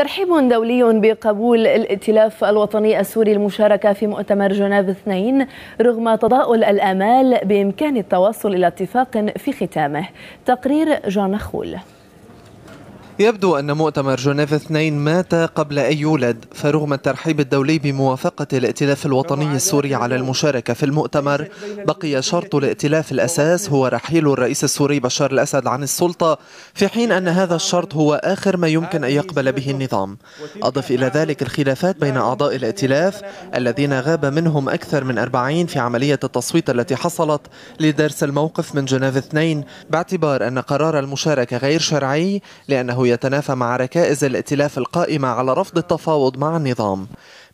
ترحيب دولي بقبول الائتلاف الوطني السوري المشاركة في مؤتمر جنيف اثنين رغم تضاؤل الآمال بإمكان التوصل إلى اتفاق في ختامه تقرير جان خول يبدو أن مؤتمر جنيف 2 مات قبل أن يولد فرغم الترحيب الدولي بموافقة الائتلاف الوطني السوري على المشاركة في المؤتمر بقي شرط الائتلاف الأساس هو رحيل الرئيس السوري بشار الأسد عن السلطة في حين أن هذا الشرط هو آخر ما يمكن أن يقبل به النظام أضف إلى ذلك الخلافات بين أعضاء الائتلاف الذين غاب منهم أكثر من 40 في عملية التصويت التي حصلت لدرس الموقف من جنيف 2 باعتبار أن قرار المشاركة غير شرعي لأنه يتنافى مع ركائز الائتلاف القائمة على رفض التفاوض مع النظام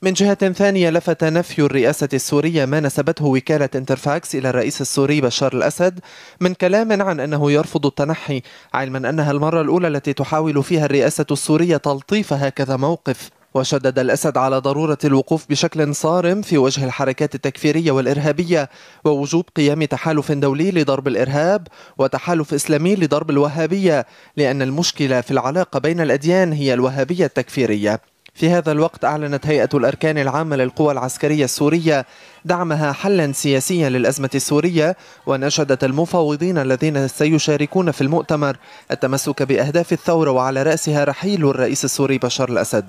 من جهة ثانية لفت نفي الرئاسة السورية ما نسبته وكالة انترفاكس إلى الرئيس السوري بشار الأسد من كلام عن أنه يرفض التنحي علما أنها المرة الأولى التي تحاول فيها الرئاسة السورية تلطيف هكذا موقف وشدد الأسد على ضرورة الوقوف بشكل صارم في وجه الحركات التكفيرية والإرهابية ووجوب قيام تحالف دولي لضرب الإرهاب وتحالف إسلامي لضرب الوهابية لأن المشكلة في العلاقة بين الأديان هي الوهابية التكفيرية في هذا الوقت أعلنت هيئة الأركان العامة للقوى العسكرية السورية دعمها حلا سياسيا للأزمة السورية ونشدت المفاوضين الذين سيشاركون في المؤتمر التمسك بأهداف الثورة وعلى رأسها رحيل الرئيس السوري بشار الأسد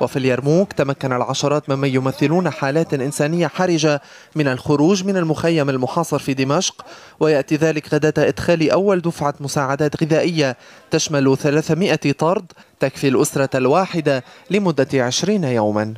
وفي اليرموك تمكن العشرات ممن يمثلون حالات إنسانية حرجة من الخروج من المخيم المحاصر في دمشق ويأتي ذلك غداة إدخال أول دفعة مساعدات غذائية تشمل 300 طرد تكفي الأسرة الواحدة لمدة عشرين يوماً